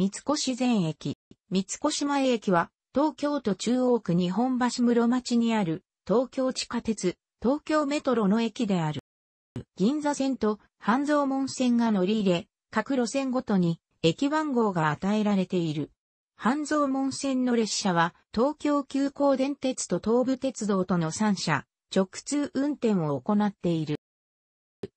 三越前駅、三越前駅は、東京都中央区日本橋室町にある、東京地下鉄、東京メトロの駅である。銀座線と半蔵門線が乗り入れ、各路線ごとに駅番号が与えられている。半蔵門線の列車は東京急行電鉄と東武鉄道との3社、直通運転を行っている。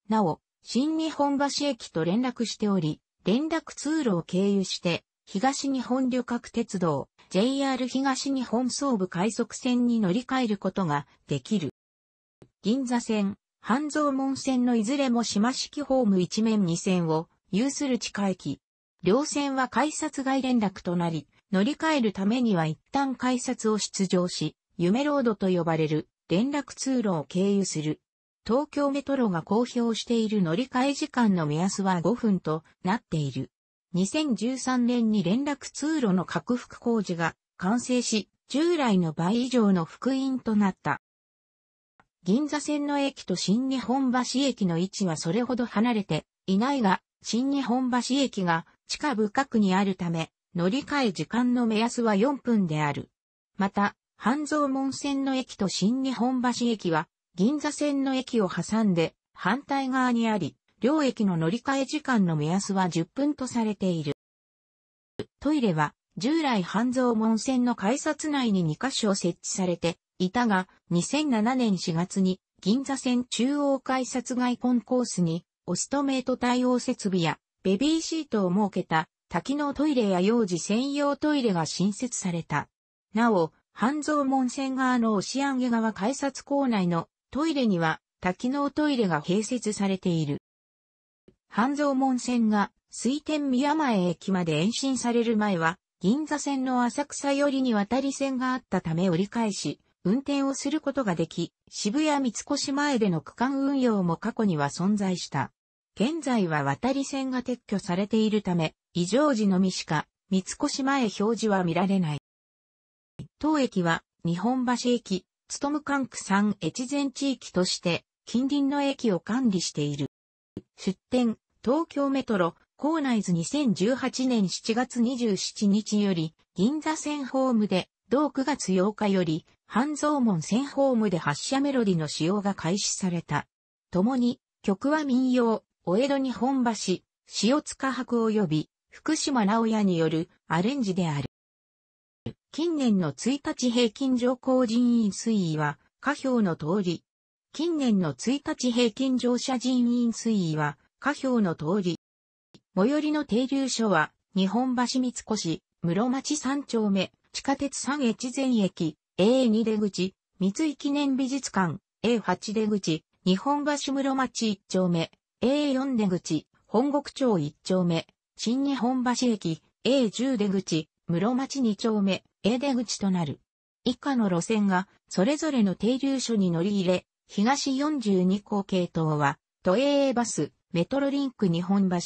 なお、新日本橋駅と連絡しており、連絡通路を経由して、東日本旅客鉄道、JR 東日本総武快速線に乗り換えることができる。銀座線、半蔵門線のいずれも島式ホーム一面二線を有する地下駅。両線は改札外連絡となり、乗り換えるためには一旦改札を出場し、夢ロードと呼ばれる連絡通路を経由する。東京メトロが公表している乗り換え時間の目安は5分となっている。2013年に連絡通路の拡幅工事が完成し、従来の倍以上の福音となった。銀座線の駅と新日本橋駅の位置はそれほど離れていないが、新日本橋駅が地下深くにあるため、乗り換え時間の目安は4分である。また、半蔵門線の駅と新日本橋駅は銀座線の駅を挟んで反対側にあり、両駅の乗り換え時間の目安は10分とされている。トイレは従来半蔵門線の改札内に2箇所設置されていたが、2007年4月に銀座線中央改札外コンコースにオストメイト対応設備やベビーシートを設けた多機能トイレや幼児専用トイレが新設された。なお、半蔵門線側の押上側改札構内のトイレには多機能トイレが併設されている。半蔵門線が水天宮前駅まで延伸される前は、銀座線の浅草寄りに渡り線があったため折り返し、運転をすることができ、渋谷三越前での区間運用も過去には存在した。現在は渡り線が撤去されているため、異常時のみしか三越前表示は見られない。当駅は日本橋駅、ツトム管区産越前地域として、近隣の駅を管理している。出店、東京メトロ、構内図2018年7月27日より、銀座線ホームで、同9月8日より、半蔵門線ホームで発車メロディの使用が開始された。共に、曲は民謡、お江戸日本橋、塩塚博及び、福島直也によるアレンジである。近年の1日平均乗降人員推移は、下表の通り。近年の1日平均乗車人員推移は、下表の通り。最寄りの停留所は、日本橋三越、室町三丁目、地下鉄三越前駅、A2 出口、三井記念美術館、A8 出口、日本橋室町一丁目、A4 出口、本国町一丁目、新日本橋駅、A10 出口、室町二丁目、A 出口となる。以下の路線が、それぞれの停留所に乗り入れ、東42号系統は、都営バス、メトロリンク日本橋、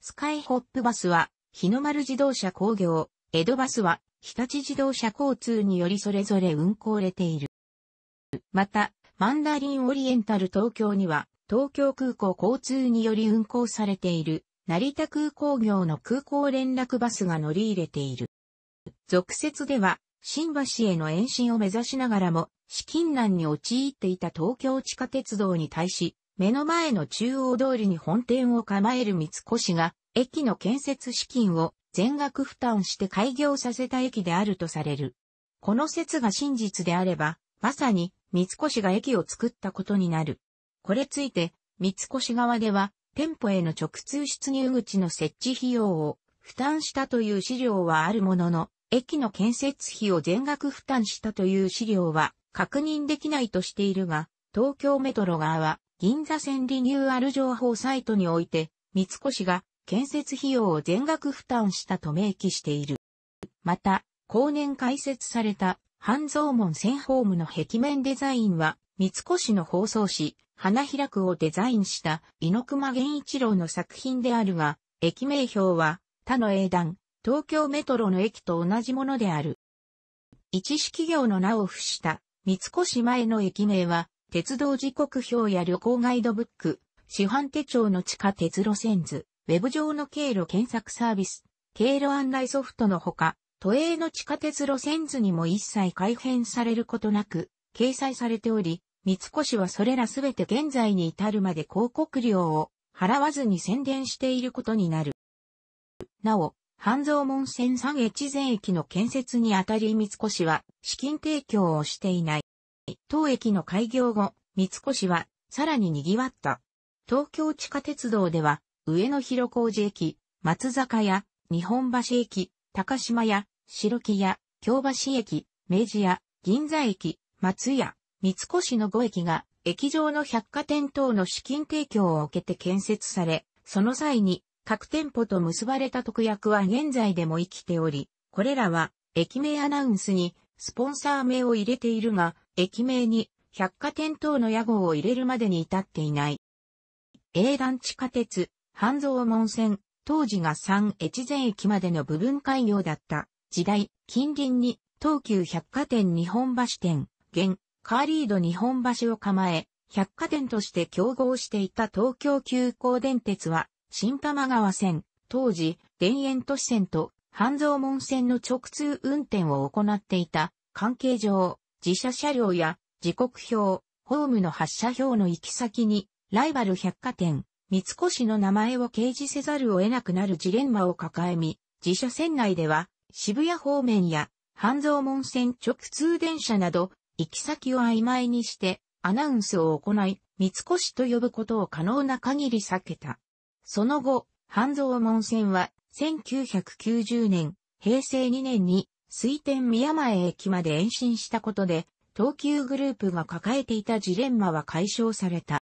スカイホップバスは、日の丸自動車工業、江戸バスは、日立自動車交通によりそれぞれ運行れている。また、マンダリンオリエンタル東京には、東京空港交通により運行されている、成田空港業の空港連絡バスが乗り入れている。続説では、新橋への延伸を目指しながらも、資金難に陥っていた東京地下鉄道に対し、目の前の中央通りに本店を構える三越が、駅の建設資金を全額負担して開業させた駅であるとされる。この説が真実であれば、まさに三越が駅を作ったことになる。これついて、三越側では、店舗への直通出入口の設置費用を負担したという資料はあるものの、駅の建設費を全額負担したという資料は確認できないとしているが、東京メトロ側は銀座線リニューアル情報サイトにおいて、三越が建設費用を全額負担したと明記している。また、後年開設された半蔵門線ホームの壁面デザインは、三越の放送誌、花開くをデザインした猪熊源一郎の作品であるが、駅名標は他の英断、東京メトロの駅と同じものである。一式業の名を付した三越前の駅名は、鉄道時刻表や旅行ガイドブック、市販手帳の地下鉄路線図、ウェブ上の経路検索サービス、経路案内ソフトのほか、都営の地下鉄路線図にも一切改変されることなく、掲載されており、三越はそれらすべて現在に至るまで広告料を払わずに宣伝していることになる。なお、半蔵門線三越前駅の建設にあたり三越は資金提供をしていない。当駅の開業後、三越はさらに賑わった。東京地下鉄道では上野広小路駅、松坂屋、日本橋駅、高島屋、白木屋、京橋駅、明治屋、銀座駅、松屋、三越の5駅が、駅上の百貨店等の資金提供を受けて建設され、その際に、各店舗と結ばれた特約は現在でも生きており、これらは駅名アナウンスにスポンサー名を入れているが、駅名に百貨店等の屋号を入れるまでに至っていない。営団地下鉄、半蔵門線、当時が三越前駅までの部分開業だった時代、近隣に東急百貨店日本橋店、現、カーリード日本橋を構え、百貨店として競合していた東京急行電鉄は、新浜川線、当時、田園都市線と半蔵門線の直通運転を行っていた関係上、自社車両や時刻表、ホームの発車表の行き先に、ライバル百貨店、三越の名前を掲示せざるを得なくなるジレンマを抱えみ、自社線内では渋谷方面や半蔵門線直通電車など、行き先を曖昧にしてアナウンスを行い、三越と呼ぶことを可能な限り避けた。その後、半蔵門線は1990年、平成2年に水天宮前駅まで延伸したことで、東急グループが抱えていたジレンマは解消された。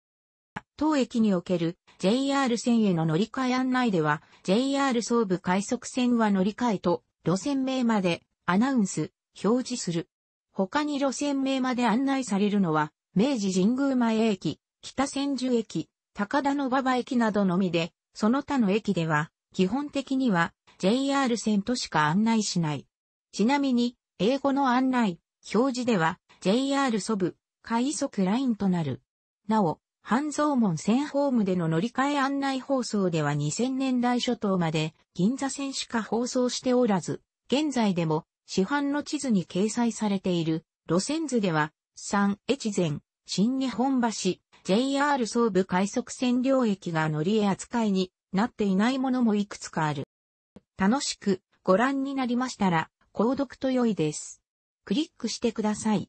当駅における JR 線への乗り換え案内では JR 総武快速線は乗り換えと路線名までアナウンス、表示する。他に路線名まで案内されるのは明治神宮前駅、北千住駅、高田の馬場駅などのみで、その他の駅では、基本的には JR 線としか案内しない。ちなみに、英語の案内、表示では JR ソブ、快速ラインとなる。なお、半蔵門線ホームでの乗り換え案内放送では2000年代初頭まで銀座線しか放送しておらず、現在でも市販の地図に掲載されている路線図では、三越前、新日本橋、JR 総武快速線領域が乗り扱いになっていないものもいくつかある。楽しくご覧になりましたら、購読と良いです。クリックしてください。